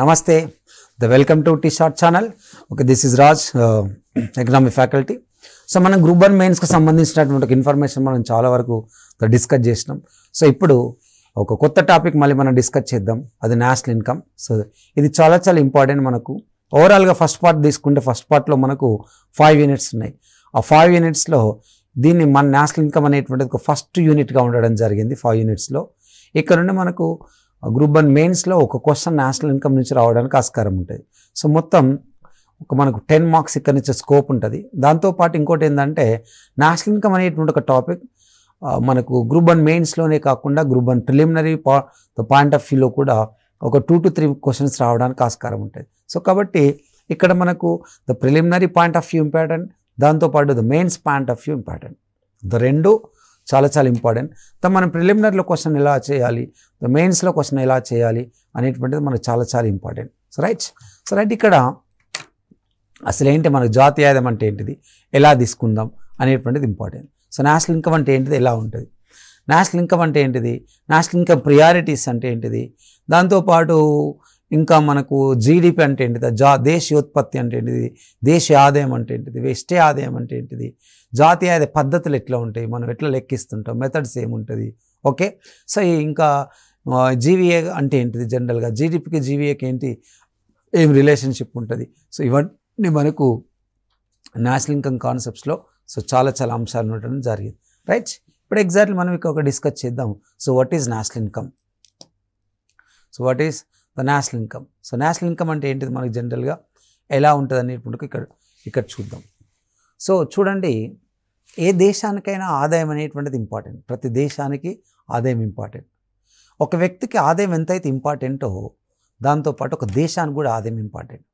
నమస్తే the welcome to T short channel okay this is Raj economic faculty so మనం group one మెయిన్స్కి సంబంధించినటువంటి ఒక ఇన్ఫర్మేషన్ మనం చాలా వరకు డిస్కస్ చేసినాం సో ఇప్పుడు ఒక కొత్త టాపిక్ మళ్ళీ మనం డిస్కస్ చేద్దాం అది నేషనల్ ఇన్కమ్ సో ఇది చాలా చాలా ఇంపార్టెంట్ మనకు ఓవరాల్గా ఫస్ట్ పార్ట్ తీసుకుంటే ఫస్ట్ పార్ట్లో మనకు ఫైవ్ యూనిట్స్ ఉన్నాయి ఆ ఫైవ్ యూనిట్స్లో దీన్ని మన నేషనల్ ఇన్కమ్ అనేటువంటిది ఒక ఫస్ట్ యూనిట్గా ఉండడం జరిగింది ఫైవ్ యూనిట్స్లో ఇక్కడ నుండి మనకు గ్రూప్ వన్ మెయిన్స్లో ఒక క్వశ్చన్ నేషనల్ ఇన్కమ్ నుంచి రావడానికి ఆస్కారం ఉంటుంది సో మొత్తం ఒక మనకు టెన్ మార్క్స్ ఇక్కడ నుంచి స్కోప్ ఉంటుంది దాంతోపాటు ఇంకోటి ఏంటంటే నేషనల్ ఇన్కమ్ అనేటువంటి ఒక టాపిక్ మనకు గ్రూప్ వన్ మెయిన్స్లోనే కాకుండా గ్రూప్ వన్ ప్రిలిమినరీ పా పాయింట్ ఆఫ్ వ్యూలో కూడా ఒక టూ టు త్రీ క్వశ్చన్స్ రావడానికి ఆస్కారం ఉంటుంది సో కాబట్టి ఇక్కడ మనకు the preliminary point of view important దాంతోపాటు the mains point of view important the రెండు చాలా చాలా ఇంపార్టెంట్ మనం ప్రిలిమినరీలో క్వశ్చన్ ఎలా చేయాలి మెయిన్స్లో క్వశ్చన్ ఎలా చేయాలి అనేటువంటిది మనకు చాలా చాలా important so right so right ఇక్కడ అసలు ఏంటి మనకు జాతీయాదం అంటే ఏంటిది ఎలా తీసుకుందాం అనేటువంటిది ఇంపార్టెంట్ సో నేషనల్ ఇన్కమ్ అంటే ఏంటిది ఎలా ఉంటుంది నేషనల్ ఇన్కమ్ అంటే ఏంటిది నేషనల్ ఇన్కమ్ ప్రియారిటీస్ అంటే ఏంటిది దాంతోపాటు ఇంకా మనకు జీడిపి అంటే ఏంటిది జా దేశీయోత్పత్తి అంటే ఏంటిది దేశీయ ఆదాయం అంటే ఏంటిది వెస్టే ఆదాయం అంటే ఏంటిది జాతీయ పద్ధతులు ఎట్లా ఉంటాయి మనం ఎట్లా లెక్కిస్తుంటాం మెథడ్స్ ఏముంటుంది ఓకే సో ఇంకా జీవీఏ అంటే ఏంటిది జనరల్గా జీడిపికి జీవీఏకి ఏంటి ఏం రిలేషన్షిప్ ఉంటుంది సో ఇవన్నీ మనకు నేషనల్ ఇన్కమ్ కాన్సెప్ట్స్లో సో చాలా చాలా అంశాలు ఉండటం జరిగింది రైట్ ఇప్పుడు ఎగ్జాక్ట్లీ మనం ఇక ఒక డిస్కస్ చేద్దాం so what is national income so what is the national income so national income అంటే ఏంటిది మనకి జనరల్గా ఎలా ఉంటుంది అనేటువంటి ఇక్కడ ఇక్కడ చూద్దాం సో చూడండి ఏ దేశానికైనా ఆదాయం అనేటువంటిది ఇంపార్టెంట్ ప్రతి దేశానికి ఆదాయం ఇంపార్టెంట్ ఒక వ్యక్తికి ఆదాయం ఎంతైతే ఇంపార్టెంటో దాంతోపాటు ఒక దేశానికి కూడా ఆదాయం ఇంపార్టెంట్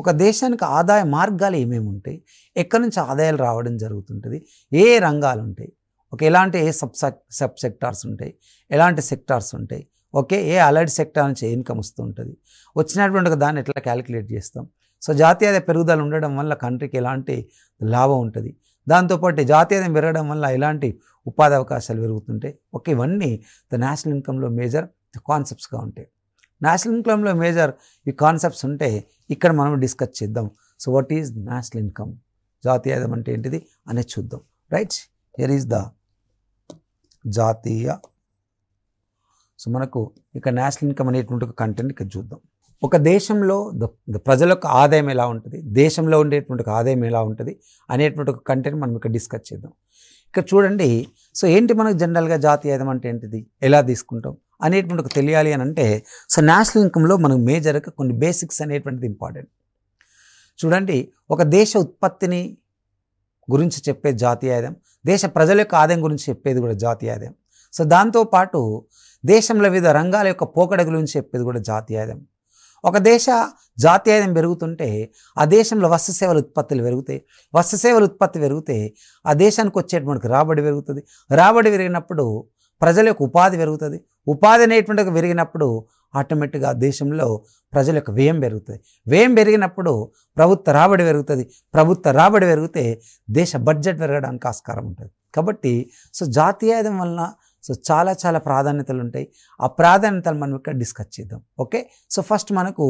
ఒక దేశానికి ఆదాయ మార్గాలు ఏమేమి ఉంటాయి ఎక్కడి నుంచి ఆదాయాలు రావడం జరుగుతుంటుంది ఏ రంగాలు ఉంటాయి ఒక ఎలాంటి ఏ సబ్ సబ్ సెక్టార్స్ ఉంటాయి ఎలాంటి సెక్టార్స్ ఉంటాయి ఓకే ఏ అలర్ట్ సెక్టార్ నుంచి ఇన్కమ్ వస్తూ ఉంటుంది వచ్చినటువంటి దాన్ని ఎట్లా క్యాలిక్యులేట్ చేస్తాం సో జాతీయ పెరుగుదల ఉండడం వల్ల కంట్రీకి ఎలాంటి లాభం ఉంటుంది దాంతోపాటు జాతీయం పెరగడం వల్ల ఇలాంటి ఉపాధి అవకాశాలు పెరుగుతుంటాయి ఒక ఇవన్నీ ద నేషనల్ ఇన్కంలో మేజర్ కాన్సెప్ట్స్గా ఉంటాయి నేషనల్ ఇన్కంలో మేజర్ ఈ కాన్సెప్ట్స్ ఉంటే ఇక్కడ మనం డిస్కస్ చేద్దాం so what is national income జాతీయం అంటే ఏంటిది అనే చూద్దాం రైట్ హెర్ ఈజ్ ద జాతీయ సో మనకు ఇక నేషనల్ ఇన్కమ్ అనేటువంటి కంటెంట్ ఇక్కడ చూద్దాం ఒక దేశంలో ప్రజలకు ఆదాయం ఎలా ఉంటుంది దేశంలో ఉండేటువంటి ఆదాయం ఎలా ఉంటుంది అనేటువంటి ఒక కంటెంట్ మనం ఇక్కడ డిస్కస్ చేద్దాం ఇక్కడ చూడండి సో ఏంటి మనకు జనరల్గా జాతీయాదం అంటే ఏంటిది ఎలా తీసుకుంటాం అనేటువంటి ఒక తెలియాలి అని అంటే సో నేషనల్ ఇన్కమ్లో మనకు మేజర్గా కొన్ని బేసిక్స్ అనేటువంటిది ఇంపార్టెంట్ చూడండి ఒక దేశ ఉత్పత్తిని గురించి చెప్పే ఆదాయం దేశ ప్రజల యొక్క ఆదాయం గురించి చెప్పేది కూడా ఆదాయం సో దాంతోపాటు దేశంలో వివిధ రంగాల యొక్క పోకడ గురించి చెప్పేది కూడా ఆదాయం ఒక దేశ జాతీయాయం పెరుగుతుంటే ఆ దేశంలో వస్తు సేవల ఉత్పత్తులు పెరుగుతాయి వస్తు సేవల ఉత్పత్తి పెరిగితే ఆ దేశానికి వచ్చేటువంటి రాబడి పెరుగుతుంది రాబడి పెరిగినప్పుడు ప్రజల యొక్క ఉపాధి పెరుగుతుంది ఉపాధి అనేటువంటి పెరిగినప్పుడు ఆటోమేటిక్గా దేశంలో ప్రజల యొక్క వ్యయం పెరుగుతుంది వ్యయం పెరిగినప్పుడు ప్రభుత్వ రాబడి పెరుగుతుంది ప్రభుత్వ రాబడి పెరిగితే దేశ బడ్జెట్ పెరగడానికి ఆస్కారం ఉంటుంది కాబట్టి సో జాతీయాదం వలన సో చాలా చాలా ప్రాధాన్యతలు ఉంటాయి ఆ ప్రాధాన్యతలు మనం ఇక్కడ డిస్కస్ చేద్దాం ఓకే సో ఫస్ట్ మనకు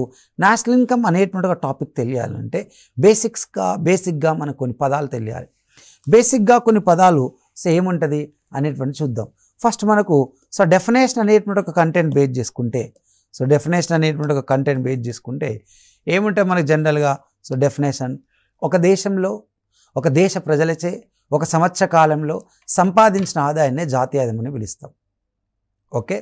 నేషనల్ ఇన్కమ్ అనేటువంటి ఒక టాపిక్ తెలియాలంటే బేసిక్స్గా బేసిక్గా మనకు కొన్ని పదాలు తెలియాలి బేసిక్గా కొన్ని పదాలు సో ఏముంటుంది అనేటువంటి చూద్దాం ఫస్ట్ మనకు సో డెఫినేషన్ అనేటువంటి ఒక కంటెంట్ బేస్ చేసుకుంటే సో డెఫినేషన్ అనేటువంటి ఒక కంటెంట్ బేస్ చేసుకుంటే ఏముంటాయి మనకు జనరల్గా సో డెఫినేషన్ ఒక దేశంలో ఒక దేశ ప్రజలచే ఒక సంవత్సర కాలంలో సంపాదించిన ఆదాయాన్నే జాతీయాదం అని పిలుస్తాం ఓకే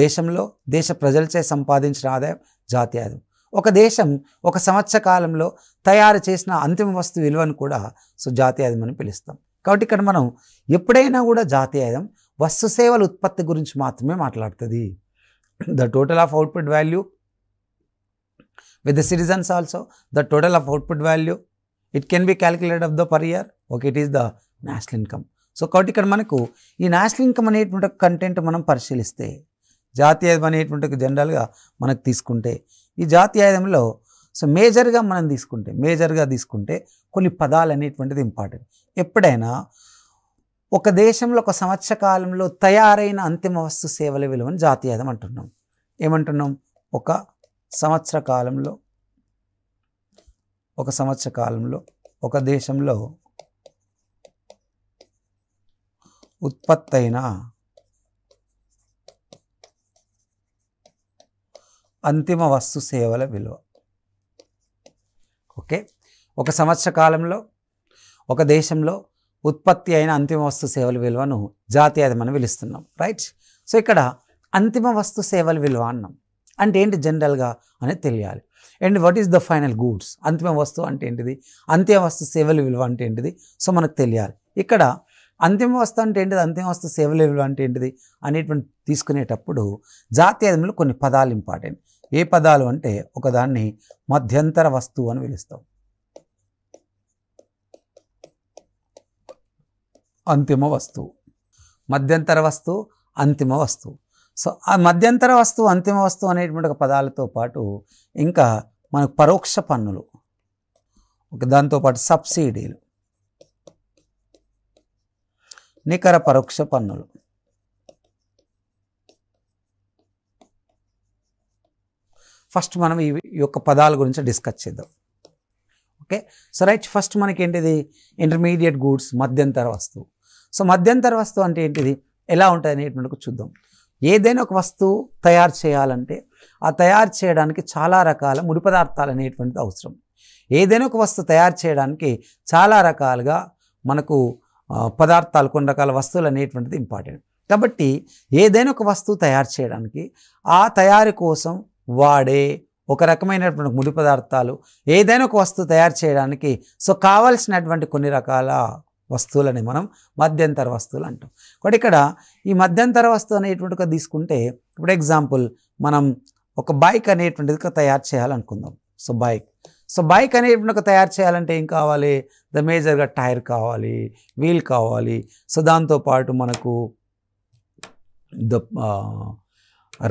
దేశంలో దేశ ప్రజలచే సంపాదించిన ఆదాయం జాతీయాదం ఒక దేశం ఒక సంవత్సర కాలంలో తయారు చేసిన అంతిమ వస్తు విలువను కూడా సో జాతీయాదం అని పిలుస్తాం కాబట్టి ఇక్కడ మనం ఎప్పుడైనా కూడా జాతీయాదం వస్తు సేవల ఉత్పత్తి గురించి మాత్రమే మాట్లాడుతుంది the total of output value with the citizens also the total of output value it can be calculate of the per year okay it is the national income so కాబట్టి ఇక్కడ మనకు ఈ నేషనల్ ఇన్కమ్ అనేటువంటి content మనం పరిశీలిస్తే జాతీయాయుధం అనేటువంటి జనరల్గా మనకు తీసుకుంటే ఈ జాతీయ సో మేజర్గా మనం తీసుకుంటే మేజర్గా తీసుకుంటే కొన్ని పదాలు అనేటువంటిది ఇంపార్టెంట్ ఎప్పుడైనా ఒక దేశంలో ఒక సంవత్సర కాలంలో తయారైన అంతిమ వస్తు సేవల విలువను జాతీయాయుధం అంటున్నాం ఏమంటున్నాం ఒక సంవత్సర కాలంలో ఒక సంవత్సర కాలంలో ఒక దేశంలో ఉత్పత్తైన అంతిమ వస్తు సేవల విలువ ఓకే ఒక సంవత్సర కాలంలో ఒక దేశంలో ఉత్పత్తి అయిన అంతిమ వస్తు సేవల విలువను మనం పిలుస్తున్నాం రైట్ సో ఇక్కడ అంతిమ వస్తు సేవల విలువ అన్నాం అంటే ఏంటి జనరల్గా అనేది తెలియాలి and what is the final goods అంతిమ వస్తువు అంటే ఏంటిది అంతిమ వస్తు సేవల విలువ అంటే ఏంటిది సో మనకు తెలియాలి ఇక్కడ అంతిమ వస్తువు అంటే ఏంటిది అంతిమ వస్తు సేవల విలువ అంటే ఏంటిది అనేటువంటి తీసుకునేటప్పుడు జాతీయంలో కొన్ని పదాలు ఇంపార్టెంట్ ఏ పదాలు అంటే ఒకదాన్ని మధ్యంతర వస్తువు అని పిలుస్తాం అంతిమ వస్తువు మధ్యంతర వస్తువు అంతిమ వస్తువు సో ఆ మధ్యంతర వస్తువు అంతిమ వస్తువు అనేటువంటి ఒక పదాలతో పాటు ఇంకా మనకు పరోక్ష పన్నులు దాంతోపాటు సబ్సిడీలు నికర పరోక్ష పన్నులు ఫస్ట్ మనం ఈ యొక్క పదాల గురించి డిస్కస్ చేద్దాం ఓకే సో రైట్ ఫస్ట్ మనకి ఏంటిది ఇంటర్మీడియట్ గూడ్స్ మధ్యంతర వస్తువు సో మధ్యంతర వస్తువు అంటే ఏంటిది ఎలా ఉంటుంది అనేటువంటి చూద్దాం ఏదైనా ఒక వస్తువు తయారు చేయాలంటే ఆ తయారు చేయడానికి చాలా రకాల ముడి పదార్థాలు అనేటువంటిది అవసరం ఏదైనా ఒక వస్తువు తయారు చేయడానికి చాలా రకాలుగా మనకు పదార్థాలు కొన్ని రకాల వస్తువులు అనేటువంటిది ఇంపార్టెంట్ కాబట్టి ఏదైనా ఒక వస్తువు తయారు చేయడానికి ఆ తయారీ కోసం వాడే ఒక రకమైనటువంటి ముడి పదార్థాలు ఏదైనా ఒక వస్తువు తయారు చేయడానికి సో కావలసినటువంటి కొన్ని రకాల వస్తువులని మనం మధ్యంతర వస్తువులు అంటాం ఒకటి ఇక్కడ ఈ మధ్యంతర వస్తువు అనేటువంటి తీసుకుంటే ఇప్పుడు ఎగ్జాంపుల్ మనం ఒక బైక్ అనేటువంటిది తయారు చేయాలనుకుందాం సో బైక్ సో బైక్ అనేటువంటి ఒక తయారు చేయాలంటే ఏం కావాలి ద మేజర్గా టైర్ కావాలి వీల్ కావాలి సో దాంతోపాటు మనకు ద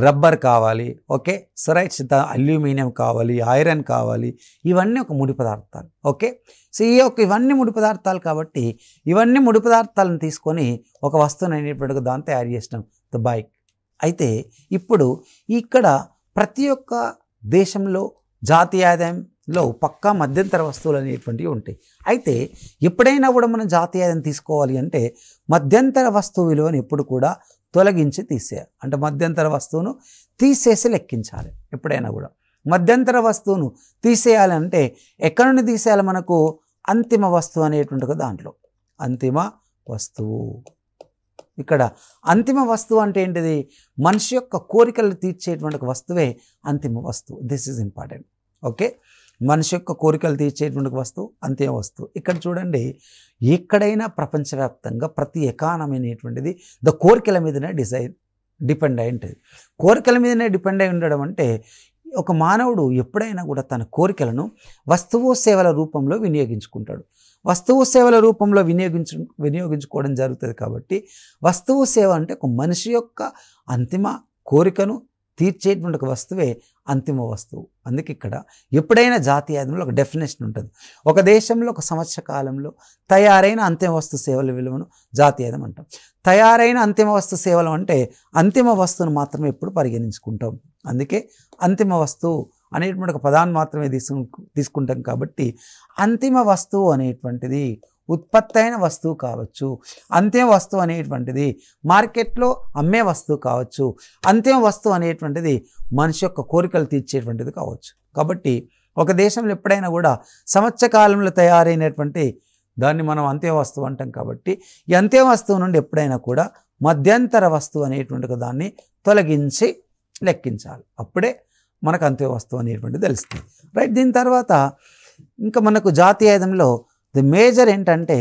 రబ్బర్ కావాలి ఓకే సురక్షిత అల్యూమినియం కావాలి ఐరన్ కావాలి ఇవన్నీ ఒక ముడి పదార్థాలు ఓకే సో ఈ యొక్క ఇవన్నీ ముడి పదార్థాలు కాబట్టి ఇవన్నీ ముడి పదార్థాలను తీసుకొని ఒక వస్తువుని అనేటువంటి దాన్ని తయారు చేసినాం ద బైక్ అయితే ఇప్పుడు ఇక్కడ ప్రతి ఒక్క దేశంలో జాతీయ ఆదాయంలో పక్కా మధ్యంతర వస్తువులు అనేటువంటివి ఉంటాయి అయితే ఎప్పుడైనా కూడా మనం జాతీయ ఆదాయం తీసుకోవాలి అంటే మధ్యంతర వస్తువు విలువను ఎప్పుడు కూడా తొలగించి తీసేయాలి అంటే మధ్యంతర వస్తువును తీసేసి లెక్కించాలి ఎప్పుడైనా కూడా మధ్యంతర వస్తువును తీసేయాలంటే ఎక్కడి నుండి తీసేయాలి మనకు అంతిమ వస్తువు అనేటువంటి దాంట్లో అంతిమ వస్తువు ఇక్కడ అంతిమ వస్తువు అంటే ఏంటిది మనిషి యొక్క కోరికలు తీర్చేటువంటి వస్తువే అంతిమ వస్తువు దిస్ ఈజ్ ఇంపార్టెంట్ ఓకే మనిషి యొక్క కోరికలు తీర్చేటువంటి వస్తువు అంతే వస్తువు ఇక్కడ చూడండి ఎక్కడైనా ప్రపంచవ్యాప్తంగా ప్రతి ఎకానమీ అనేటువంటిది ద కోరికల మీదనే డిసైడ్ డిపెండ్ అయి ఉంటుంది కోరికల మీదనే డిపెండ్ అయి ఉండడం అంటే ఒక మానవుడు ఎప్పుడైనా కూడా తన కోరికలను వస్తువు సేవల రూపంలో వినియోగించుకుంటాడు వస్తువు సేవల రూపంలో వినియోగించు వినియోగించుకోవడం జరుగుతుంది కాబట్టి వస్తువు సేవ అంటే ఒక మనిషి యొక్క అంతిమ కోరికను తీర్చేటువంటి ఒక వస్తువే అంతిమ వస్తువు అందుకే ఇక్కడ ఎప్పుడైనా జాతీయాదంలో ఒక డెఫినేషన్ ఉంటుంది ఒక దేశంలో ఒక సంవత్సర కాలంలో తయారైన అంతిమ వస్తు సేవల విలువను జాతీయాదం అంటాం తయారైన అంతిమ వస్తు సేవలు అంటే అంతిమ వస్తువును మాత్రమే ఎప్పుడు పరిగణించుకుంటాం అందుకే అంతిమ వస్తువు అనేటువంటి ఒక పదాన్ని మాత్రమే తీసుకు తీసుకుంటాం కాబట్టి అంతిమ వస్తువు అనేటువంటిది ఉత్పత్తి అయిన వస్తువు కావచ్చు అంతిమ వస్తువు అనేటువంటిది మార్కెట్లో అమ్మే వస్తువు కావచ్చు అంతిమ వస్తువు అనేటువంటిది మనిషి యొక్క కోరికలు తీర్చేటువంటిది కావచ్చు కాబట్టి ఒక దేశంలో ఎప్పుడైనా కూడా సంవత్సర కాలంలో తయారైనటువంటి దాన్ని మనం అంతే వస్తువు అంటాం కాబట్టి ఈ అంతే వస్తువు నుండి ఎప్పుడైనా కూడా మధ్యంతర వస్తువు అనేటువంటి దాన్ని తొలగించి లెక్కించాలి అప్పుడే మనకు అంతే వస్తువు అనేటువంటిది తెలుస్తుంది రైట్ దీని తర్వాత ఇంకా మనకు జాతీయాయుధంలో ది మేజర్ ఏంటంటే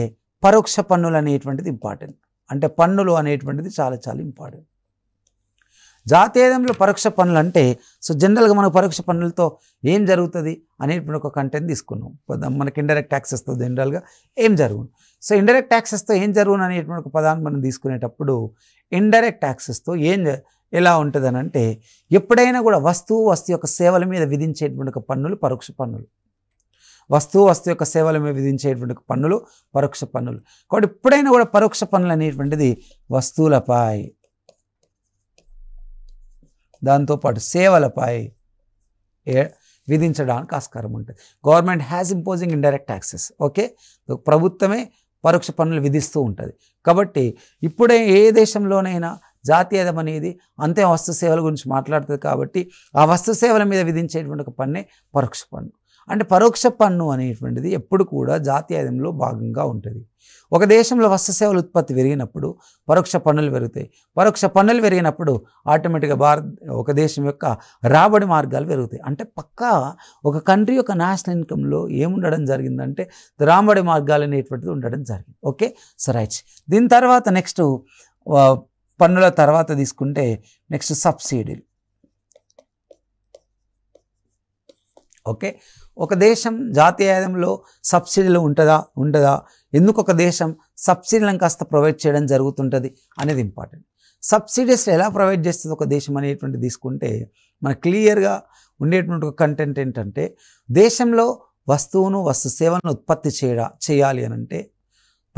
పరోక్ష పన్నులు అనేటువంటిది ఇంపార్టెంట్ అంటే పన్నులు అనేటువంటిది చాలా చాలా ఇంపార్టెంట్ జాతీయంలో పరోక్ష పన్నులు అంటే సో జనరల్గా మనం పరోక్ష పన్నులతో ఏం జరుగుతుంది అనేటువంటి ఒక కంటెంట్ తీసుకున్నాం మనకి ఇండైరెక్ట్ ట్యాక్సెస్తో జనరల్గా ఏం జరుగును సో ఇండైరెక్ట్ ట్యాక్సెస్తో ఏం జరుగును అనేటువంటి ఒక పదాన్ని మనం తీసుకునేటప్పుడు ఇండైరెక్ట్ ట్యాక్సెస్తో ఏం ఎలా అంటే ఎప్పుడైనా కూడా వస్తువు వస్తు యొక్క సేవల మీద విధించేటువంటి ఒక పన్నులు పరోక్ష పన్నులు వస్తువు వస్తువు యొక్క సేవల మీద విధించేటువంటి పన్నులు పరోక్ష పన్నులు కాబట్టి ఎప్పుడైనా కూడా పరోక్ష పన్నులు అనేటువంటిది వస్తువులపై దాంతోపాటు సేవలపై ఏ విధించడానికి ఆస్కారం ఉంటుంది government has imposing indirect taxes okay ప్రభుత్వమే పరోక్ష పన్నులు విధిస్తూ ఉంటుంది కాబట్టి ఇప్పుడే ఏ దేశంలోనైనా జాతీయదం అనేది అంతే వస్తు సేవల గురించి మాట్లాడుతుంది కాబట్టి ఆ వస్తు సేవల మీద విధించేటువంటి ఒక పన్నే పరోక్ష పన్ను అంటే పరోక్ష పన్ను అనేటువంటిది ఎప్పుడు కూడా జాతీయంలో భాగంగా ఉంటుంది ఒక దేశంలో వస్తు సేవల ఉత్పత్తి పెరిగినప్పుడు పరోక్ష పన్నులు పెరుగుతాయి పరోక్ష పన్నులు పెరిగినప్పుడు ఆటోమేటిక్గా భారత్ ఒక దేశం యొక్క రాబడి మార్గాలు పెరుగుతాయి అంటే పక్కా ఒక కంట్రీ యొక్క నేషనల్ ఇన్కంలో ఏముండడం జరిగిందంటే రాబడి మార్గాలు అనేటువంటిది ఉండడం జరిగింది ఓకే సరే దీని తర్వాత నెక్స్ట్ పన్నుల తర్వాత తీసుకుంటే నెక్స్ట్ సబ్సిడీలు ఓకే ఒక దేశం ఆదాయంలో సబ్సిడీలు ఉంటుందా ఉండదా ఎందుకు ఒక దేశం సబ్సిడీలను కాస్త ప్రొవైడ్ చేయడం జరుగుతుంటుంది అనేది ఇంపార్టెంట్ సబ్సిడీస్ ఎలా ప్రొవైడ్ చేస్తుంది ఒక దేశం అనేటువంటి తీసుకుంటే మన క్లియర్గా ఉండేటువంటి కంటెంట్ ఏంటంటే దేశంలో వస్తువును వస్తు సేవలను ఉత్పత్తి చేయడా చేయాలి అని అంటే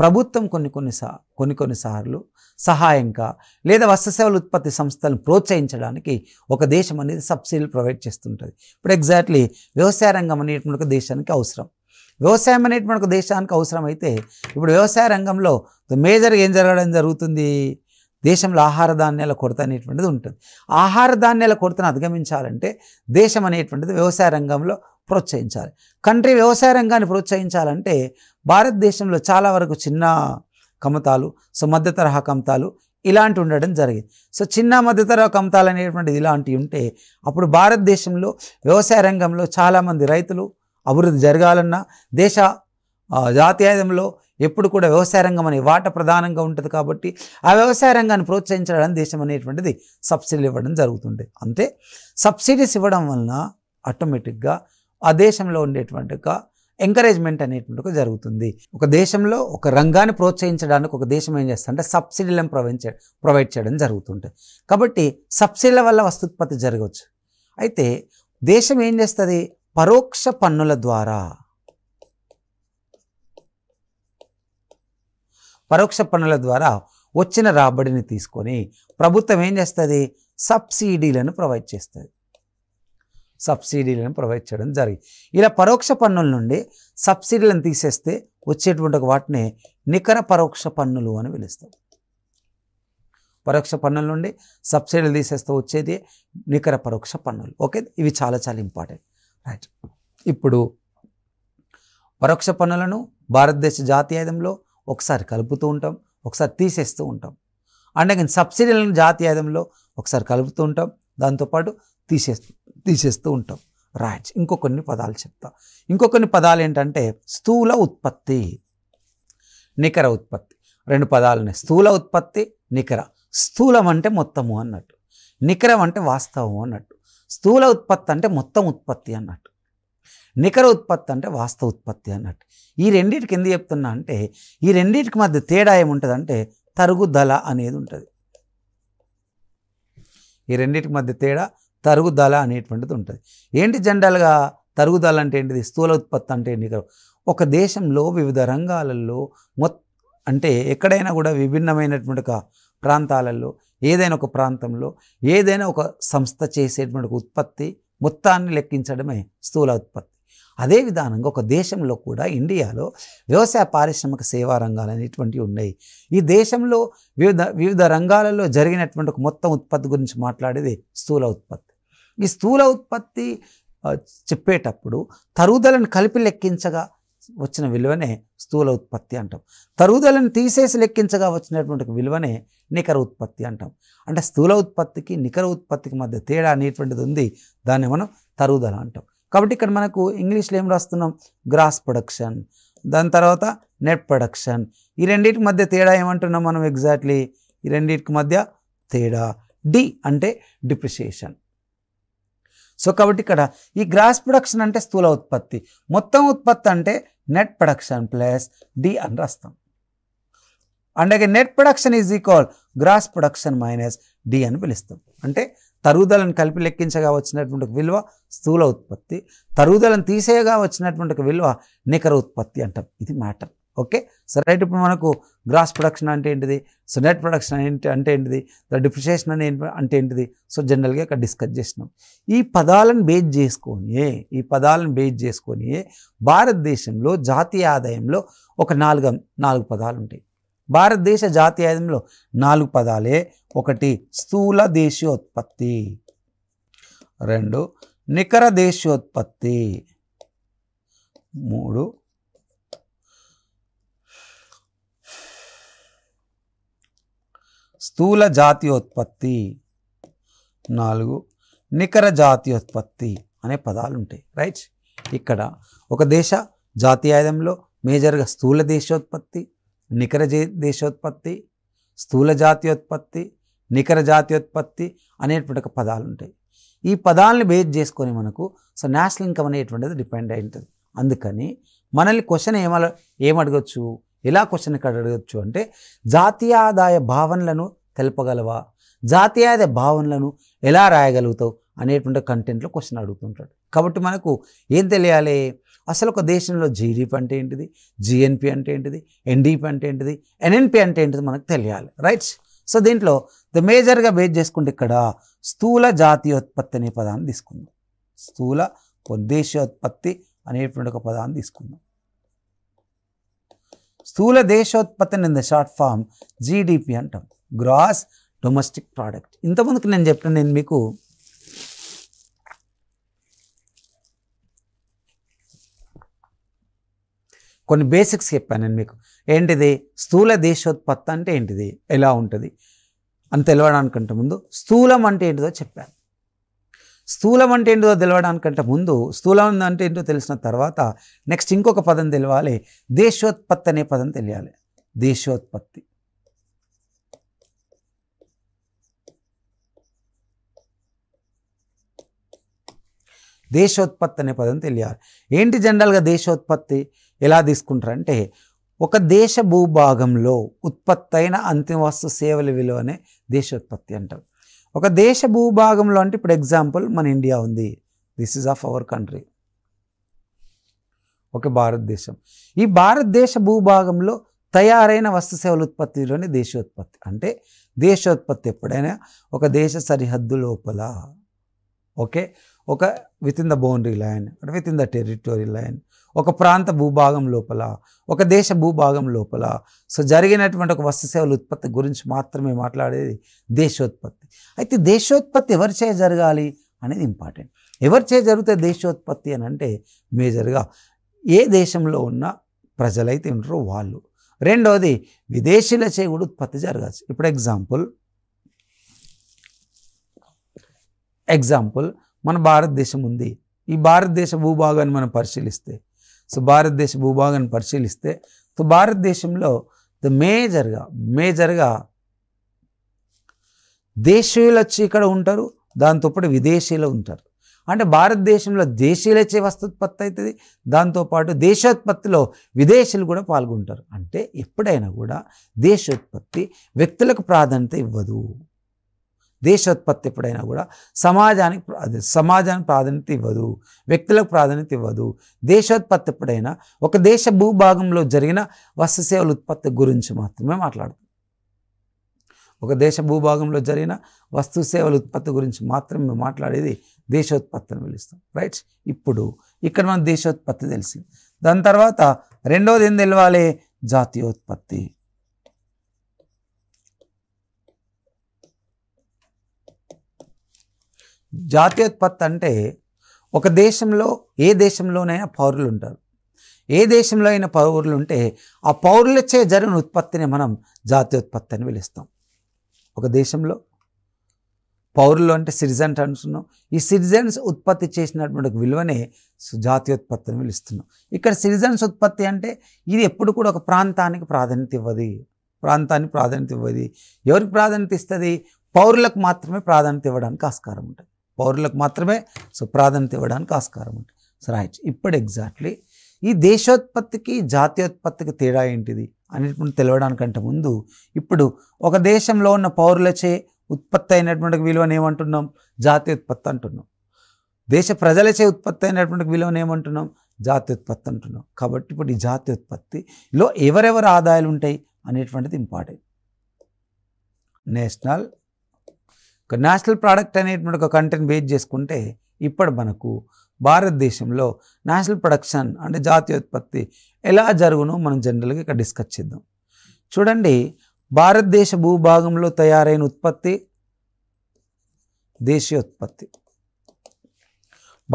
ప్రభుత్వం కొన్ని కొన్ని కొన్ని కొన్నిసార్లు సహాయంగా లేదా సేవల ఉత్పత్తి సంస్థలను ప్రోత్సహించడానికి ఒక దేశం అనేది సబ్సిడీలు ప్రొవైడ్ చేస్తుంటుంది ఇప్పుడు ఎగ్జాక్ట్లీ వ్యవసాయ రంగం అనేటువంటి దేశానికి అవసరం వ్యవసాయం అనేటువంటి ఒక దేశానికి అవసరమైతే ఇప్పుడు వ్యవసాయ రంగంలో మేజర్గా ఏం జరగడం జరుగుతుంది దేశంలో ఆహార ధాన్యాల కొరత అనేటువంటిది ఉంటుంది ఆహార ధాన్యాల కొరతను అధిగమించాలంటే దేశం అనేటువంటిది వ్యవసాయ రంగంలో ప్రోత్సహించాలి కంట్రీ వ్యవసాయ రంగాన్ని ప్రోత్సహించాలంటే భారతదేశంలో చాలా వరకు చిన్న కమతాలు సో మధ్య తరహా కమతాలు ఇలాంటి ఉండడం జరిగింది సో చిన్న మధ్యతర కమతాలు అనేటువంటిది ఇలాంటివి ఉంటే అప్పుడు భారతదేశంలో వ్యవసాయ రంగంలో చాలామంది రైతులు అభివృద్ధి జరగాలన్నా దేశ జాతీయంలో ఎప్పుడు కూడా వ్యవసాయ రంగం అనే వాట ప్రధానంగా ఉంటుంది కాబట్టి ఆ వ్యవసాయ రంగాన్ని ప్రోత్సహించడానికి దేశం అనేటువంటిది సబ్సిడీలు ఇవ్వడం జరుగుతుంది అంతే సబ్సిడీస్ ఇవ్వడం వలన ఆటోమేటిక్గా ఆ దేశంలో ఉండేటువంటి ఎంకరేజ్మెంట్ అనేటువంటి జరుగుతుంది ఒక దేశంలో ఒక రంగాన్ని ప్రోత్సహించడానికి ఒక దేశం ఏం చేస్తుందంటే సబ్సిడీలను ప్రొవైడ్ ప్రొవైడ్ చేయడం జరుగుతుంటుంది కాబట్టి సబ్సిడీల వల్ల వస్తుత్పత్తి జరగవచ్చు అయితే దేశం ఏం చేస్తుంది పరోక్ష పన్నుల ద్వారా పరోక్ష పన్నుల ద్వారా వచ్చిన రాబడిని తీసుకొని ప్రభుత్వం ఏం చేస్తుంది సబ్సిడీలను ప్రొవైడ్ చేస్తుంది సబ్సిడీలను ప్రొవైడ్ చేయడం జరిగింది ఇలా పరోక్ష పన్నుల నుండి సబ్సిడీలను తీసేస్తే వచ్చేటువంటి వాటిని నికర పరోక్ష పన్నులు అని పిలుస్తాం పరోక్ష పన్నుల నుండి సబ్సిడీలు తీసేస్తే వచ్చేది నికర పరోక్ష పన్నులు ఓకే ఇవి చాలా చాలా ఇంపార్టెంట్ రైట్ ఇప్పుడు పరోక్ష పన్నులను భారతదేశ జాతీయాయంలో ఒకసారి కలుపుతూ ఉంటాం ఒకసారి తీసేస్తూ ఉంటాం అండ్ సబ్సిడీలను జాతీయాయంలో ఒకసారి కలుపుతూ ఉంటాం దాంతోపాటు తీసేస్తాం తీసేస్తూ ఉంటాం రాజ్ ఇంకొకొన్ని పదాలు చెప్తాం ఇంకొకొన్ని పదాలు ఏంటంటే స్థూల ఉత్పత్తి నికర ఉత్పత్తి రెండు పదాలని స్థూల ఉత్పత్తి నికర స్థూలం అంటే మొత్తము అన్నట్టు నికరం అంటే వాస్తవం అన్నట్టు స్థూల ఉత్పత్తి అంటే మొత్తం ఉత్పత్తి అన్నట్టు నికర ఉత్పత్తి అంటే వాస్తవ ఉత్పత్తి అన్నట్టు ఈ రెండింటికి ఎందుకు చెప్తున్నా అంటే ఈ రెండింటికి మధ్య తేడా ఏముంటుందంటే తరుగుదల అనేది ఉంటుంది ఈ రెండింటికి మధ్య తేడా తరుగుదల అనేటువంటిది ఉంటుంది ఏంటి జనరల్గా తరుగుదల అంటే ఏంటిది స్థూల ఉత్పత్తి అంటే ఏంటి ఒక దేశంలో వివిధ రంగాలలో మొత్తం అంటే ఎక్కడైనా కూడా విభిన్నమైనటువంటి ప్రాంతాలలో ఏదైనా ఒక ప్రాంతంలో ఏదైనా ఒక సంస్థ చేసేటువంటి ఉత్పత్తి మొత్తాన్ని లెక్కించడమే స్థూల ఉత్పత్తి అదే విధానంగా ఒక దేశంలో కూడా ఇండియాలో వ్యవసాయ పారిశ్రామిక సేవా రంగాలు అనేటువంటివి ఉన్నాయి ఈ దేశంలో వివిధ వివిధ రంగాలలో జరిగినటువంటి ఒక మొత్తం ఉత్పత్తి గురించి మాట్లాడేది స్థూల ఉత్పత్తి ఈ స్థూల ఉత్పత్తి చెప్పేటప్పుడు తరుగుదలను కలిపి లెక్కించగా వచ్చిన విలువనే స్థూల ఉత్పత్తి అంటాం తరుగుదలను తీసేసి లెక్కించగా వచ్చినటువంటి విలువనే నికర ఉత్పత్తి అంటాం అంటే స్థూల ఉత్పత్తికి నికర ఉత్పత్తికి మధ్య తేడా అనేటువంటిది ఉంది దాన్ని మనం తరుగుదల అంటాం కాబట్టి ఇక్కడ మనకు ఇంగ్లీష్లో ఏం రాస్తున్నాం గ్రాస్ ప్రొడక్షన్ దాని తర్వాత నెట్ ప్రొడక్షన్ ఈ రెండింటి మధ్య తేడా ఏమంటున్నాం మనం ఎగ్జాక్ట్లీ ఈ రెండింటికి మధ్య తేడా డి అంటే డిప్రిషియేషన్ సో కాబట్టి ఇక్కడ ఈ గ్రాస్ ప్రొడక్షన్ అంటే స్థూల ఉత్పత్తి మొత్తం ఉత్పత్తి అంటే నెట్ ప్రొడక్షన్ ప్లస్ డి అని రాస్తాం అండ్ అగే net production is equal gross production minus D అని పిలుస్తాం అంటే తరుగుదలను కలిపి లెక్కించగా వచ్చినటువంటి విలువ స్థూల ఉత్పత్తి తరుగుదలను తీసేయగా వచ్చినటువంటి విలువ నికర ఉత్పత్తి అంటాం ఇది మ్యాటర్ ఓకే సో రైట్ ఇప్పుడు మనకు గ్రాస్ ప్రొడక్షన్ అంటే ఏంటిది సో నెట్ ప్రొడక్షన్ ఏంటి అంటే ఏంటిది ద డిప్రిషియేషన్ అని అంటే ఏంటిది సో జనరల్గా ఇక్కడ డిస్కస్ చేసినాం ఈ పదాలను బేస్ చేసుకొని ఈ పదాలను బేస్ చేసుకొని భారతదేశంలో జాతీయ ఆదాయంలో ఒక నాలుగు నాలుగు పదాలు ఉంటాయి భారతదేశ జాతీయ ఆదాయంలో నాలుగు పదాలే ఒకటి స్థూల దేశీయోత్పత్తి రెండు నికర దేశీయోత్పత్తి మూడు స్థూల జాతీయోత్పత్తి నాలుగు నికర జాతీయోత్పత్తి అనే పదాలు ఉంటాయి రైట్ ఇక్కడ ఒక దేశ జాతీయాయుధంలో మేజర్గా స్థూల దేశోత్పత్తి నికర దేశోత్పత్తి స్థూల జాతీయోత్పత్తి నికర జాతీయోత్పత్తి అనేటువంటి ఒక పదాలు ఉంటాయి ఈ పదాలను బేస్ చేసుకొని మనకు సో నేషనల్ ఇన్కమ్ అనేటువంటిది డిపెండ్ అయి ఉంటుంది అందుకని మనల్ని క్వశ్చన్ ఏమ ఏమడగచ్చు ఎలా క్వశ్చన్ ఇక్కడ అడగచ్చు అంటే జాతీయ ఆదాయ భావనలను తెలపగలవా జాతీయాద భావనలను ఎలా రాయగలుగుతావు అనేటువంటి కంటెంట్లో క్వశ్చన్ అడుగుతుంటాడు కాబట్టి మనకు ఏం తెలియాలి అసలు ఒక దేశంలో జీడీపీ అంటే ఏంటిది జిఎన్పి అంటే ఏంటిది ఎన్డీపీ అంటే ఏంటిది ఎన్ఎన్పి అంటే ఏంటిది మనకు తెలియాలి రైట్స్ సో దీంట్లో ద మేజర్గా బేస్ చేసుకుంటే ఇక్కడ స్థూల జాతీయోత్పత్తి అనే పదాన్ని తీసుకుందాం స్థూల దేశోత్పత్తి అనేటువంటి ఒక పదాన్ని తీసుకుందాం స్థూల దేశోత్పత్తిని in the short form GDP అంటాం గ్రాస్ డొమెస్టిక్ ప్రోడక్ట్ ఇంతకుముందుకు నేను చెప్పిన నేను మీకు కొన్ని బేసిక్స్ చెప్పాను నేను మీకు ఏంటిది స్థూల దేశోత్పత్తి అంటే ఏంటిది ఎలా ఉంటుంది అని తెలవడానికంటే ముందు స్థూలం అంటే ఏంటిదో చెప్పాను స్థూలం అంటే ఏంటిదో తెలవడానికంటే ముందు స్థూలం అంటే ఏంటో తెలిసిన తర్వాత నెక్స్ట్ ఇంకొక పదం తెలియాలి దేశోత్పత్తి అనే పదం తెలియాలి దేశోత్పత్తి దేశోత్పత్తి అనే పదం తెలియాలి ఏంటి జనరల్గా దేశోత్పత్తి ఎలా తీసుకుంటారంటే ఒక దేశ భూభాగంలో ఉత్పత్తి అయిన అంతిమ వస్తు సేవల విలువనే దేశోత్పత్తి అంటారు ఒక దేశ భూభాగంలో అంటే ఇప్పుడు ఎగ్జాంపుల్ మన ఇండియా ఉంది this is of our country ఒక భారతదేశం ఈ భారతదేశ భూభాగంలో తయారైన వస్తు సేవల ఉత్పత్తిలోని దేశోత్పత్తి అంటే దేశోత్పత్తి ఎప్పుడైనా ఒక దేశ సరిహద్దు లోపల ఓకే ఒక with in the boundary line with in the territory line ఒక ప్రాంత భూభాగం లోపల ఒక దేశ భూభాగం లోపల సో జరిగినటువంటి ఒక వస్తు సేవల ఉత్పత్తి గురించి మాత్రమే మాట్లాడేది దేశోత్పత్తి అయితే దేశోత్పత్తి ఎవరి చే జరగాలి అనేది ఇంపార్టెంట్ ఎవరి చే జరిగితే దేశోత్పత్తి అని అంటే మేజర్గా ఏ దేశంలో ఉన్న ప్రజలైతే ఉంటారో వాళ్ళు రెండవది విదేశీల చే కూడా ఉత్పత్తి జరగచ్చు ఇప్పుడు ఎగ్జాంపుల్ ఎగ్జాంపుల్ మన భారతదేశం ఉంది ఈ భారతదేశ భూభాగాన్ని మనం పరిశీలిస్తే సో భారతదేశ భూభాగాన్ని పరిశీలిస్తే సో భారతదేశంలో ద మేజర్గా మేజర్గా దేశీయులు వచ్చి ఇక్కడ ఉంటారు దాంతోపాటు విదేశీయులు ఉంటారు అంటే భారతదేశంలో దేశీయులు వచ్చే వస్తుత్పత్తి అవుతుంది దాంతోపాటు దేశోత్పత్తిలో విదేశీయులు కూడా పాల్గొంటారు అంటే ఎప్పుడైనా కూడా దేశోత్పత్తి వ్యక్తులకు ప్రాధాన్యత ఇవ్వదు దేశోత్పత్తి ఎప్పుడైనా కూడా సమాజానికి అది సమాజానికి ప్రాధాన్యత ఇవ్వదు వ్యక్తులకు ప్రాధాన్యత ఇవ్వదు దేశోత్పత్తి ఎప్పుడైనా ఒక దేశ భూభాగంలో జరిగిన వస్తు సేవల ఉత్పత్తి గురించి మాత్రమే మాట్లాడుతుంది ఒక దేశ భూభాగంలో జరిగిన వస్తు సేవల ఉత్పత్తి గురించి మాత్రమే మాట్లాడేది అని పిలుస్తాం రైట్ ఇప్పుడు ఇక్కడ మనం దేశోత్పత్తి తెలిసింది దాని తర్వాత రెండవది ఏం తెలవాలి జాతీయోత్పత్తి జాతీయోత్పత్తి అంటే ఒక దేశంలో ఏ దేశంలోనైనా పౌరులు ఉంటారు ఏ దేశంలో అయినా పౌరులు ఉంటే ఆ పౌరులచే జరిగిన ఉత్పత్తిని మనం జాతీయోత్పత్తి అని పిలుస్తాం ఒక దేశంలో పౌరులు అంటే సిటిజన్స్ అంటున్నాం ఈ సిటిజన్స్ ఉత్పత్తి చేసినటువంటి విలువనే జాతీయోత్పత్తి అని పిలుస్తున్నాం ఇక్కడ సిటిజన్స్ ఉత్పత్తి అంటే ఇది ఎప్పుడు కూడా ఒక ప్రాంతానికి ప్రాధాన్యత ఇవ్వదు ప్రాంతానికి ప్రాధాన్యత ఇవ్వదు ఎవరికి ప్రాధాన్యత ఇస్తుంది పౌరులకు మాత్రమే ప్రాధాన్యత ఇవ్వడానికి ఆస్కారం ఉంటుంది పౌరులకు మాత్రమే సో ప్రాధాన్యత ఇవ్వడానికి ఆస్కారం ఉంది సో రాయొచ్చు ఇప్పుడు ఎగ్జాక్ట్లీ ఈ దేశోత్పత్తికి జాతీయోత్పత్తికి తేడా ఏంటిది అనేటువంటి తెలియడానికంటే ముందు ఇప్పుడు ఒక దేశంలో ఉన్న పౌరులచే ఉత్పత్తి అయినటువంటి విలువని ఏమంటున్నాం జాతీయోత్పత్తి అంటున్నాం దేశ ప్రజలచే ఉత్పత్తి అయినటువంటి విలువని ఏమంటున్నాం జాతీయోత్పత్తి అంటున్నాం కాబట్టి ఇప్పుడు ఈ జాతీయోత్పత్తిలో ఎవరెవరు ఆదాయాలు ఉంటాయి అనేటువంటిది ఇంపార్టెంట్ నేషనల్ ఒక నేషనల్ ప్రోడక్ట్ అనేటువంటి ఒక కంటెంట్ బేస్ చేసుకుంటే ఇప్పుడు మనకు భారతదేశంలో నేషనల్ ప్రొడక్షన్ అంటే జాతీయోత్పత్తి ఎలా జరుగునో మనం జనరల్గా ఇక్కడ డిస్కస్ చేద్దాం చూడండి భారతదేశ భూభాగంలో తయారైన ఉత్పత్తి దేశీయోత్పత్తి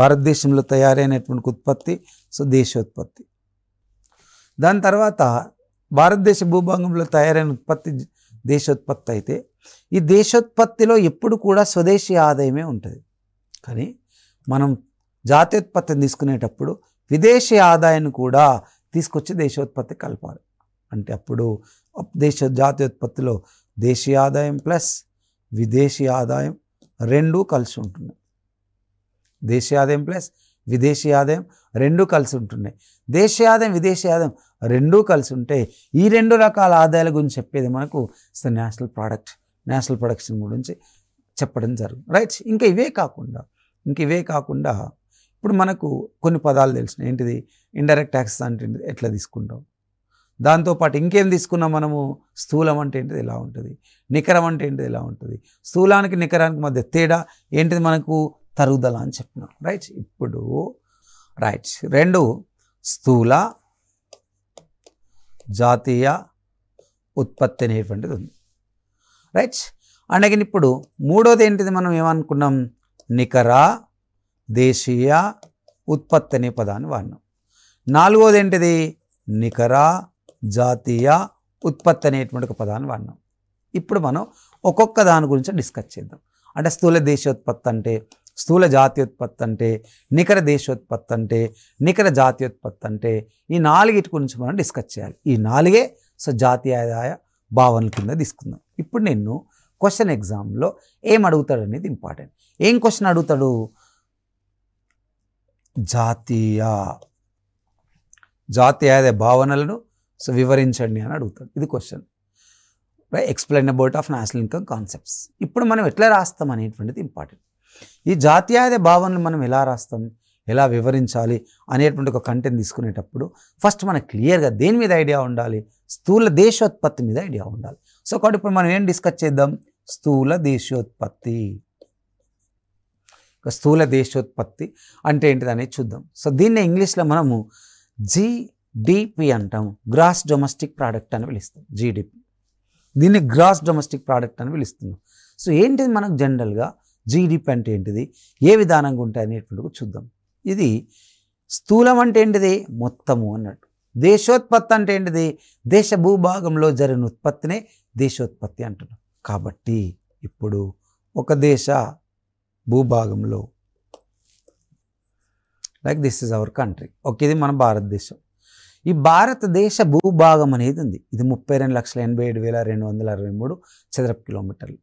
భారతదేశంలో తయారైనటువంటి ఉత్పత్తి సో దేశీయోత్పత్తి దాని తర్వాత భారతదేశ భూభాగంలో తయారైన ఉత్పత్తి దేశోత్పత్తి అయితే ఈ దేశోత్పత్తిలో ఎప్పుడు కూడా స్వదేశీ ఆదాయమే ఉంటుంది కానీ మనం జాతీయోత్పత్తిని తీసుకునేటప్పుడు విదేశీ ఆదాయాన్ని కూడా తీసుకొచ్చి దేశోత్పత్తి కలపాలి అంటే అప్పుడు దేశ జాతీయోత్పత్తిలో దేశీయ ఆదాయం ప్లస్ విదేశీ ఆదాయం రెండూ కలిసి ఉంటున్నాయి దేశీయ ఆదాయం ప్లస్ విదేశీ ఆదాయం రెండూ కలిసి ఉంటున్నాయి దేశీయ ఆదాయం విదేశీ ఆదాయం రెండూ కలిసి ఉంటే ఈ రెండు రకాల ఆదాయాల గురించి చెప్పేది మనకు the national product national production గురించి చెప్పడం జరుగుతుంది రైట్ ఇంకా ఇవే కాకుండా ఇంక ఇవే కాకుండా ఇప్పుడు మనకు కొన్ని పదాలు తెలిసిన ఏంటిది ఇండైరెక్ట్ ట్యాక్సెస్ అంటే ఎట్లా తీసుకుంటాం దాంతోపాటు ఇంకేం తీసుకున్నాం మనము స్థూలం అంటే ఏంటిది ఎలా ఉంటుంది నికరం అంటే ఏంటిది ఎలా ఉంటుంది స్థూలానికి నికరానికి మధ్య తేడా ఏంటిది మనకు తరుగుదల అని చెప్తున్నాం రైట్ ఇప్పుడు రైట్ రెండు స్థూల జాతీయ ఉత్పత్తి అనేటువంటిది ఉంది రైట్ అండ్ ఇప్పుడు మూడోది ఏంటిది మనం ఏమనుకున్నాం నికర దేశీయ ఉత్పత్తి అనే పదాన్ని వాడినాం నాలుగోది ఏంటిది నికర జాతీయ ఉత్పత్తి అనేటువంటి ఒక పదాన్ని వాడినాం ఇప్పుడు మనం ఒక్కొక్క దాని గురించి డిస్కస్ చేద్దాం అంటే స్థూల దేశోత్పత్తి అంటే స్థూల జాతీయోత్పత్తి అంటే నికర దేశోత్పత్తి అంటే నికర జాతీయోత్పత్తి అంటే ఈ నాలుగిటి గురించి మనం డిస్కస్ చేయాలి ఈ నాలుగే సో జాతీయ ఆదాయ భావన కింద తీసుకుందాం ఇప్పుడు నేను క్వశ్చన్ ఎగ్జామ్లో ఏం అడుగుతాడు అనేది ఇంపార్టెంట్ ఏం క్వశ్చన్ అడుగుతాడు జాతీయ జాతీయ భావనలను సో వివరించండి అని అడుగుతాడు ఇది question explain about of national income concepts ఇప్పుడు మనం ఎట్లా రాస్తాం అనేటువంటిది ఇంపార్టెంట్ ఈ జాతీయాది భావనలు మనం ఎలా రాస్తాం ఎలా వివరించాలి అనేటువంటి ఒక కంటెంట్ తీసుకునేటప్పుడు ఫస్ట్ మనకు క్లియర్గా దేని మీద ఐడియా ఉండాలి స్థూల దేశోత్పత్తి మీద ఐడియా ఉండాలి సో కాబట్టి ఇప్పుడు మనం ఏం డిస్కస్ చేద్దాం స్థూల దేశోత్పత్తి స్థూల దేశోత్పత్తి అంటే ఏంటిది అనేది చూద్దాం సో దీన్ని ఇంగ్లీష్లో మనము జీడిపి అంటాము గ్రాస్ డొమెస్టిక్ ప్రోడక్ట్ అని పిలుస్తాం జీడిపి దీన్ని గ్రాస్ డొమెస్టిక్ ప్రోడక్ట్ అని పిలుస్తున్నాం సో ఏంటిది మనకు జనరల్గా జీడిపి అంటే ఏంటిది ఏ విధానంగా ఉంటాయి అనేటువంటి చూద్దాం ఇది స్థూలం అంటే ఏంటిది మొత్తము అన్నట్టు దేశోత్పత్తి అంటే ఏంటిది దేశ భూభాగంలో జరిగిన ఉత్పత్తినే దేశోత్పత్తి అంటారు కాబట్టి ఇప్పుడు ఒక దేశ భూభాగంలో like this is our country okay ఇది మన భారతదేశం ఈ భారతదేశ భూభాగం అనేది ఉంది ఇది ముప్పై రెండు లక్షల ఎనభై ఏడు వేల రెండు వందల అరవై మూడు చదరపు కిలోమీటర్లు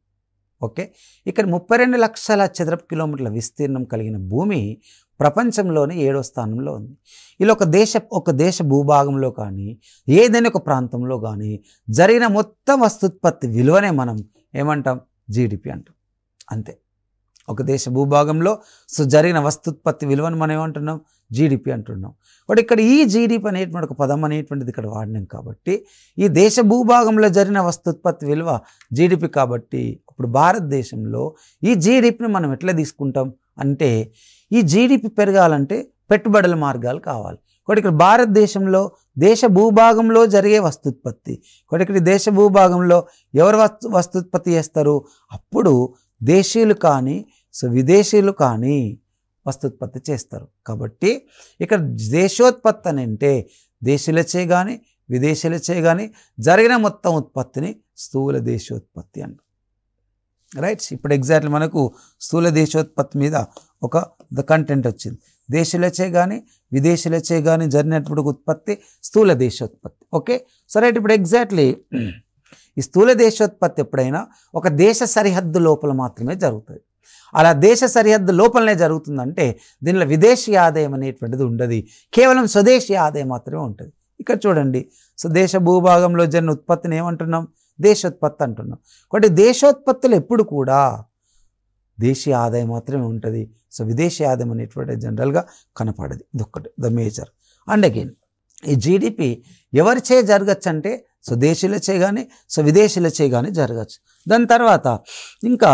ఓకే ఇక్కడ ముప్పై రెండు లక్షల చదరపు కిలోమీటర్ల విస్తీర్ణం కలిగిన భూమి ప్రపంచంలోనే ఏడో స్థానంలో ఉంది ఇలా ఒక దేశ ఒక దేశ భూభాగంలో కానీ ఏదైనా ఒక ప్రాంతంలో కానీ జరిగిన మొత్తం వస్తుత్పత్తి విలువనే మనం ఏమంటాం జీడిపి అంటాం అంతే ఒక దేశ భూభాగంలో సో జరిగిన వస్తుత్పత్తి విలువను మనం ఏమంటున్నాం జీడిపి అంటున్నాం కాబట్టి ఇక్కడ ఈ జీడిపి అనేటువంటి ఒక పదం అనేటువంటిది ఇక్కడ వాడినాం కాబట్టి ఈ దేశ భూభాగంలో జరిగిన వస్తుత్పత్తి విలువ జీడిపి కాబట్టి ఇప్పుడు భారతదేశంలో ఈ జీడిపిని మనం ఎట్లా తీసుకుంటాం అంటే ఈ జీడిపి పెరగాలంటే పెట్టుబడుల మార్గాలు కావాలి కాబట్టి ఇక్కడ భారతదేశంలో దేశ భూభాగంలో జరిగే వస్తుత్పత్తి కాబట్టి ఇక్కడ దేశ భూభాగంలో ఎవరు వస్తు వస్తుత్పత్తి చేస్తారు అప్పుడు దేశీయులు కానీ సో విదేశీయులు కానీ వస్తుత్పత్తి చేస్తారు కాబట్టి ఇక్కడ దేశోత్పత్తి అని అంటే దేశీయులచే కానీ విదేశీయులచే కానీ జరిగిన మొత్తం ఉత్పత్తిని స్థూల దేశోత్పత్తి అంటారు రైట్ ఇప్పుడు ఎగ్జాక్ట్లీ మనకు స్థూల దేశోత్పత్తి మీద ఒక ద కంటెంట్ వచ్చింది దేశాలచే కానీ విదేశీలచే కానీ జరిగినటువంటి ఉత్పత్తి స్థూల దేశోత్పత్తి ఓకే సో రైట్ ఇప్పుడు ఎగ్జాక్ట్లీ ఈ స్థూల దేశోత్పత్తి ఎప్పుడైనా ఒక దేశ సరిహద్దు లోపల మాత్రమే జరుగుతుంది అలా దేశ సరిహద్దు లోపలనే జరుగుతుందంటే దీనిలో విదేశీ ఆదాయం అనేటువంటిది ఉండదు కేవలం స్వదేశీ ఆదాయం మాత్రమే ఉంటుంది ఇక్కడ చూడండి సో దేశ భూభాగంలో జరిగిన ఉత్పత్తిని ఏమంటున్నాం దేశోత్పత్తి అంటున్నాం కాబట్టి దేశోత్పత్తులు ఎప్పుడు కూడా దేశీయ ఆదాయం మాత్రమే ఉంటుంది సో విదేశీ ఆదాయం అనేటువంటి జనరల్గా కనపడదు ఇదొక్కటి ద మేజర్ అండ్ అగైన్ ఈ జీడిపి ఎవరి చే జరగచ్చు అంటే సో దేశీయుల చే కానీ సో విదేశీల చే కానీ జరగచ్చు దాని తర్వాత ఇంకా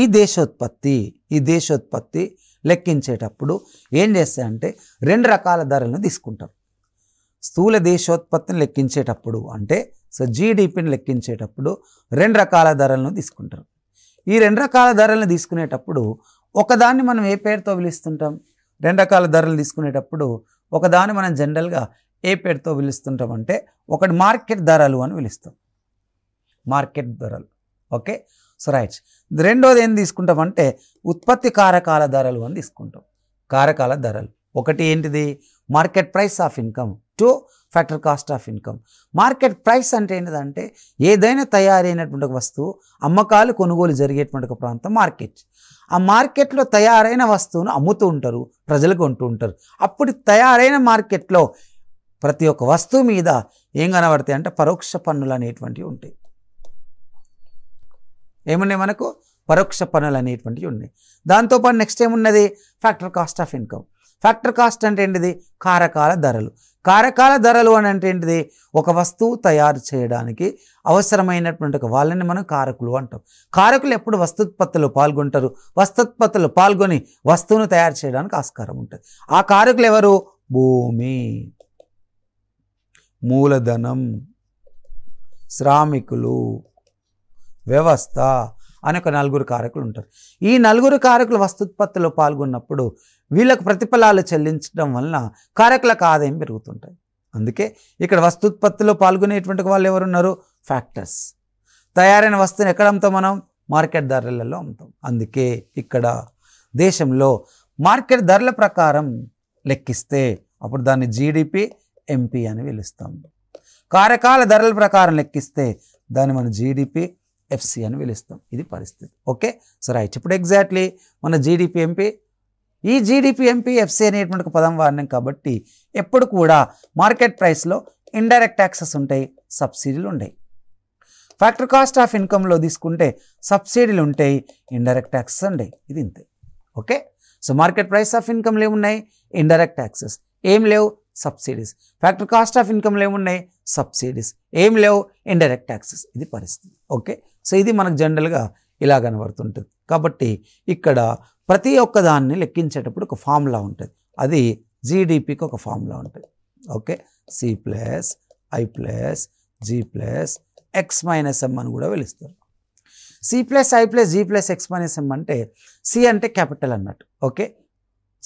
ఈ దేశోత్పత్తి ఈ దేశోత్పత్తి లెక్కించేటప్పుడు ఏం చేస్తాయంటే రెండు రకాల ధరలను తీసుకుంటారు స్థూల దేశోత్పత్తిని లెక్కించేటప్పుడు అంటే సో జీడిపిని లెక్కించేటప్పుడు రెండు రకాల ధరలను తీసుకుంటారు ఈ రెండు రకాల ధరలను తీసుకునేటప్పుడు ఒకదాన్ని మనం ఏ పేరుతో పిలుస్తుంటాం రెండు రకాల ధరలు తీసుకునేటప్పుడు ఒకదాన్ని మనం జనరల్గా ఏ పేరుతో పిలుస్తుంటాం అంటే ఒకటి మార్కెట్ ధరలు అని పిలుస్తాం మార్కెట్ ధరలు ఓకే సో రైట్ రెండోది ఏం తీసుకుంటామంటే ఉత్పత్తి కారకాల ధరలు అని తీసుకుంటాం కారకాల ధరలు ఒకటి ఏంటిది market price of income two factor cost of income market price అంటే ఏంటంటే ఏదైనా తయారైనటువంటి ఒక వస్తువు అమ్మకాలు కొనుగోలు జరిగేటువంటి ఒక ప్రాంతం మార్కెట్ ఆ మార్కెట్లో తయారైన వస్తువును అమ్ముతూ ఉంటారు ప్రజలకు కొంటూ ఉంటారు అప్పుడు తయారైన మార్కెట్లో ప్రతి ఒక్క వస్తువు మీద ఏం కనబడతాయి అంటే పరోక్ష పన్నులు అనేటువంటివి ఉంటాయి ఏమున్నాయి మనకు పరోక్ష పన్నులు అనేటువంటివి ఉన్నాయి దాంతోపాటు నెక్స్ట్ ఏమున్నది factor cost of income factor cost అంటే ఏంటిది కారకాల ధరలు కారకాల ధరలు అని అంటే ఏంటిది ఒక వస్తువు తయారు చేయడానికి అవసరమైనటువంటి ఒక వాళ్ళని మనం కారకులు అంటాం కారకులు ఎప్పుడు వస్తుత్పత్తులు పాల్గొంటారు వస్తుత్పత్తులు పాల్గొని వస్తువును తయారు చేయడానికి ఆస్కారం ఉంటుంది ఆ కారకులు ఎవరు భూమి మూలధనం శ్రామికులు వ్యవస్థ అనే ఒక నలుగురు కారకులు ఉంటారు ఈ నలుగురు కారకులు వస్తుత్పత్తిలో పాల్గొన్నప్పుడు వీళ్ళకు ప్రతిఫలాలు చెల్లించడం వలన కార్యకలకు ఆదాయం పెరుగుతుంటాయి అందుకే ఇక్కడ వస్తుత్పత్తిలో పాల్గొనేటువంటి వాళ్ళు ఎవరున్నారు ఫ్యాక్టర్స్ తయారైన వస్తువుని ఎక్కడ అమ్ముతాం మనం మార్కెట్ ధరలలో అమ్ముతాం అందుకే ఇక్కడ దేశంలో మార్కెట్ ధరల ప్రకారం లెక్కిస్తే అప్పుడు దాన్ని జీడిపి ఎంపీ అని పిలుస్తాం కార్యకాల ధరల ప్రకారం లెక్కిస్తే దాన్ని మనం జీడిపి ఎఫ్సి అని పిలుస్తాం ఇది పరిస్థితి ఓకే సరే ఇప్పుడు ఎగ్జాక్ట్లీ మన జీడిపి ఎంపీ ఈ జీడిపి ఎంపీ ఎఫ్సీ అనేటువంటి పదం వాడినాం కాబట్టి ఎప్పుడు కూడా మార్కెట్ ప్రైస్లో ఇండైరెక్ట్ ట్యాక్సెస్ ఉంటాయి సబ్సిడీలు ఉంటాయి ఫ్యాక్టర్ కాస్ట్ ఆఫ్ ఇన్కంలో తీసుకుంటే సబ్సిడీలు ఉంటాయి ఇండైరెక్ట్ ట్యాక్సెస్ ఉంటాయి ఇది ఇంతే okay so market price of ఇన్కమ్లు ఏమున్నాయి ఇండైరెక్ట్ ట్యాక్సెస్ ఏం లేవు సబ్సిడీస్ ఫ్యాక్టరీ కాస్ట్ ఆఫ్ ఇన్కమ్లు ఏమున్నాయి సబ్సిడీస్ ఏం లేవు ఇండైరెక్ట్ ట్యాక్సెస్ ఇది పరిస్థితి ఓకే సో ఇది మనకు జనరల్గా ఇలా కనబడుతుంటుంది కాబట్టి ఇక్కడ ప్రతి ఒక్క దాన్ని లెక్కించేటప్పుడు ఒక ఫార్ములా ఉంటుంది అది జీడిపికి ఒక ఫార్ములా ఉంటుంది okay C plus I plus G plus X minus M అని కూడా వెలుస్తారు C plus I plus G plus X minus M అంటే సి అంటే క్యాపిటల్ అన్నట్టు ఓకే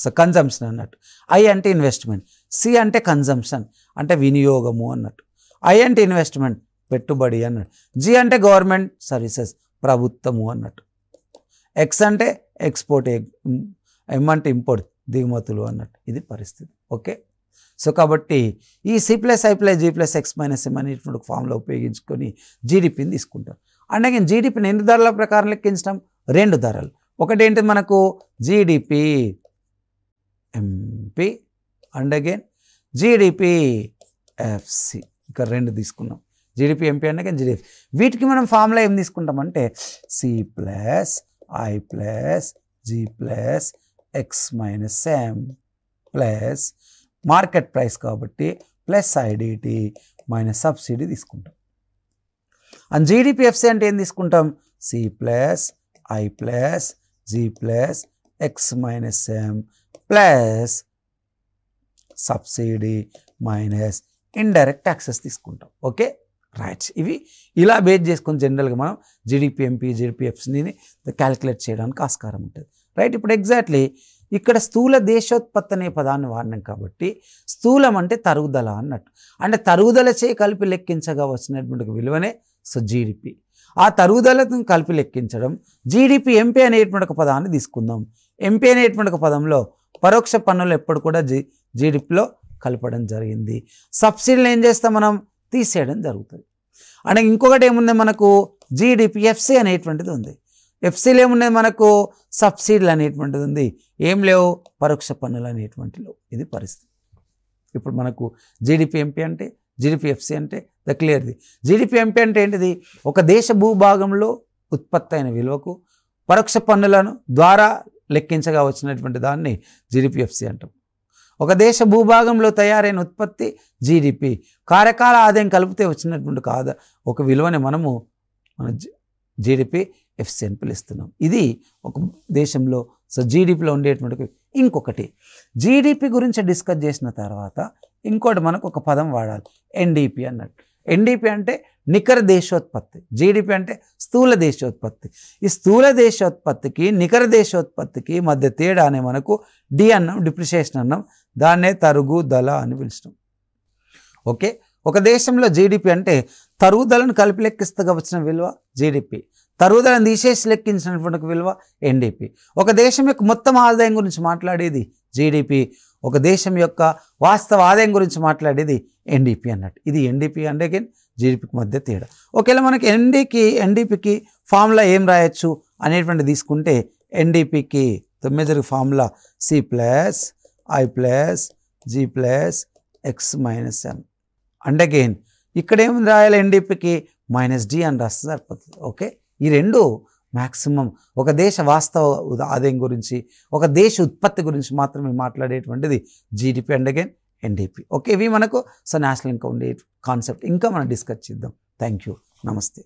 సో కన్జంప్షన్ అన్నట్టు ఐ అంటే ఇన్వెస్ట్మెంట్ సి అంటే కన్జంప్షన్ అంటే వినియోగము అన్నట్టు ఐ అంటే ఇన్వెస్ట్మెంట్ పెట్టుబడి అన్నట్టు జి అంటే గవర్నమెంట్ సర్వీసెస్ ప్రభుత్వము అన్నట్టు ఎక్స్ అంటే ఎక్స్పోర్ట్ ఎమ్మంటే ఇంపోర్ట్ దిగుమతులు అన్నట్టు ఇది పరిస్థితి ఓకే సో కాబట్టి ఈ C plus I plus G plus X minus M అనేటువంటి ఫామ్లో ఉపయోగించుకొని జీడిపిని తీసుకుంటాం అండ్ అగైన్ జీడిపిని ఎన్ని ధరల ప్రకారం లెక్కించడం రెండు ధరలు ఒకటి ఏంటి మనకు GDP MP and again GDP FC ఇక్కడ రెండు తీసుకున్నాం GDP MP and again GDP వీటికి మనం ఫామ్లో ఏం తీసుకుంటామంటే సి ప్లస్ i plus g plus x minus m plus market price కాబట్టి ప్లస్ ఐడిటీ మైనస్ సబ్సిడీ తీసుకుంటాం అండ్ జీడిపిఎఫ్సి అంటే ఏం తీసుకుంటాం C plus I plus G plus X minus M plus subsidy minus indirect taxes తీసుకుంటాం okay rights ఇవి ఇలా base చేసుకుని జనరల్గా మనం జీడిపి ఎంపీ జీడిపిఎఫ్స్ని క్యాలిక్యులేట్ చేయడానికి ఆస్కారం ఉంటుంది రైట్ ఇప్పుడు ఎగ్జాక్ట్లీ ఇక్కడ స్థూల దేశోత్పత్తి అనే పదాన్ని వాడినాం కాబట్టి స్థూలం అంటే తరుగుదల అన్నట్టు అంటే తరుగుదల చేయి కలిపి లెక్కించగా వచ్చినటువంటి విలువనే సో జీడిపి ఆ తరుగుదలను కలిపి లెక్కించడం జీడిపి ఎంపీ అనేటువంటి ఒక పదాన్ని తీసుకుందాం ఎంపీ అనేటువంటి ఒక పదంలో పరోక్ష పన్నులు ఎప్పుడు కూడా జీ జీడిపిలో కలపడం జరిగింది సబ్సిడీలు ఏం చేస్తాం మనం తీసేయడం జరుగుతుంది అంటే ఇంకొకటి ఏముంది మనకు జీడిపి ఎఫ్సి అనేటువంటిది ఉంది ఎఫ్సీలు ఏమున్నాయి మనకు సబ్సిడీలు అనేటువంటిది ఉంది ఏం లేవు పరోక్ష పన్నులు అనేటువంటిలో ఇది పరిస్థితి ఇప్పుడు మనకు జీడిపి ఎంపీ అంటే జీడిపి ఎఫ్సీ అంటే ద క్లియర్ది జీడిపి ఎంపీ అంటే ఏంటిది ఒక దేశ భూభాగంలో ఉత్పత్తి అయిన విలువకు పరోక్ష పన్నులను ద్వారా లెక్కించగా వచ్చినటువంటి దాన్ని జీడిపి ఎఫ్సీ అంటాం ఒక దేశ భూభాగంలో తయారైన ఉత్పత్తి జీడిపి కార్యకాల ఆదాయం కలిపితే వచ్చినటువంటి కాదు ఒక విలువని మనము మన జీడిపి ఎఫ్సి పిలుస్తున్నాం ఇది ఒక దేశంలో సో జీడిపిలో ఉండేటువంటి ఇంకొకటి జీడిపి గురించి డిస్కస్ చేసిన తర్వాత ఇంకోటి మనకు ఒక పదం వాడాలి ఎన్డీపీ అన్నట్టు ఎన్డీపీ అంటే నికర దేశోత్పత్తి జీడిపి అంటే స్థూల దేశోత్పత్తి ఈ స్థూల దేశోత్పత్తికి నికర దేశోత్పత్తికి మధ్య తేడా అనే మనకు డి అన్నం డిప్రిషియేషన్ అన్నం దాన్నే తరుగు దళ అని పిలిచినాం ఓకే ఒక దేశంలో జీడిపి అంటే తరుగుదలను కలిపి లెక్కిస్తగా వచ్చిన విలువ జీడిపి తరుగుదలను తీసేసి లెక్కించినటువంటి విలువ ఎన్డీపీ ఒక దేశం యొక్క మొత్తం ఆదాయం గురించి మాట్లాడేది జీడిపి ఒక దేశం యొక్క వాస్తవ ఆదాయం గురించి మాట్లాడేది ఎన్డీపీ అన్నట్టు ఇది ఎన్డీపీ అంటే అగైన్ జీడిపికి మధ్య తేడా ఒకవేళ మనకి ఎన్డీకి ఎన్డీపీకి ఫామ్లా ఏం రాయొచ్చు అనేటువంటి తీసుకుంటే ఎన్డీపీకి తొమ్మిది formula C plus I plus G plus X minus N and again ఇక్కడేం రాయాలి ఎన్డీపీకి మైనస్ డి అని రాస్తే సరిపోతుంది ఓకే ఈ రెండు మ్యాక్సిమం ఒక దేశ వాస్తవ ఆదాయం గురించి ఒక దేశ ఉత్పత్తి గురించి మాత్రమే మాట్లాడేటువంటిది GDP and again NDP okay ఇవి మనకు సో నేషనల్ ఇన్కమ్ కాన్సెప్ట్ ఇంకా మనం డిస్కస్ చేద్దాం థ్యాంక్ యూ నమస్తే